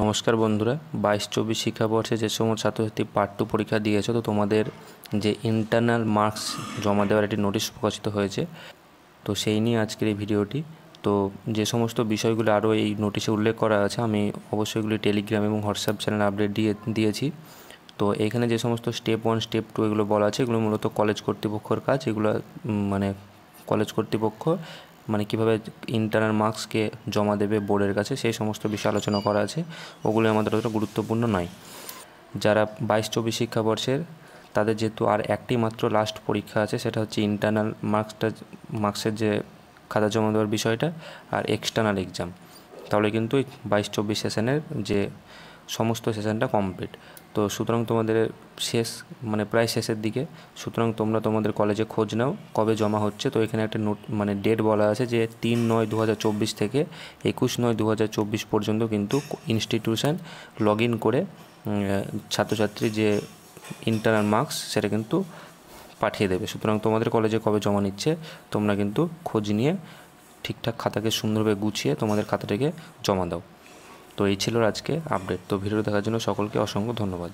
নমস্কার বন্ধুরা বাইশ চব্বিশ শিক্ষাবর্ষে যে সমস্ত ছাত্রছাত্রী টু পরীক্ষা দিয়েছ তো তোমাদের যে ইন্টারনাল মার্কস জমা দেওয়ার একটি নোটিশ প্রকাশিত হয়েছে তো সেই নিয়ে আজকের এই ভিডিওটি তো যে সমস্ত বিষয়গুলো আরও এই নোটিশে উল্লেখ করা আছে আমি অবশ্যই এগুলি টেলিগ্রাম এবং হোয়াটসঅ্যাপ চ্যানেল আপডেট দিয়ে দিয়েছি তো এখানে যে সমস্ত স্টেপ ওয়ান স্টেপ টু এগুলো বলা আছে এগুলো মূলত কলেজ কর্তৃপক্ষর কাজ এগুলো মানে কলেজ কর্তৃপক্ষ মানে কিভাবে ইন্টারনাল মার্কসকে জমা দেবে বোর্ডের কাছে সেই সমস্ত বিষয়ে আলোচনা করা আছে ওগুলো আমাদের অতটা গুরুত্বপূর্ণ নয় যারা বাইশ চব্বিশ শিক্ষাবর্ষের তাদের যেহেতু আর একটি মাত্র লাস্ট পরীক্ষা আছে সেটা হচ্ছে ইন্টারনাল মার্কসটা মার্কসের যে খাতা জমা দেওয়ার বিষয়টা আর এক্সটার্নাল এক্সাম তাহলে কিন্তু বাইশ চব্বিশ সেশনের যে সমস্ত সেশনটা কমপ্লিট তো সুতরাং তোমাদের শেষ মানে প্রায় শেষের দিকে সুতরাং তোমরা তোমাদের কলেজে খোঁজ নাও কবে জমা হচ্ছে তো এখানে একটা নোট মানে ডেট বলা আছে যে তিন নয় দু থেকে একুশ নয় দু পর্যন্ত কিন্তু ইনস্টিটিউশন লগ করে ছাত্রছাত্রী যে ইন্টারনাল মার্কস সেটা কিন্তু পাঠিয়ে দেবে সুতরাং তোমাদের কলেজে কবে জমা নিচ্ছে তোমরা কিন্তু খোঁজ নিয়ে ঠিকঠাক খাতাকে সুন্দরভাবে গুছিয়ে তোমাদের খাতাটাকে জমা দাও তো এই ছিল আজকে আপডেট তো ভিডিও দেখার জন্য সকলকে অসংখ্য ধন্যবাদ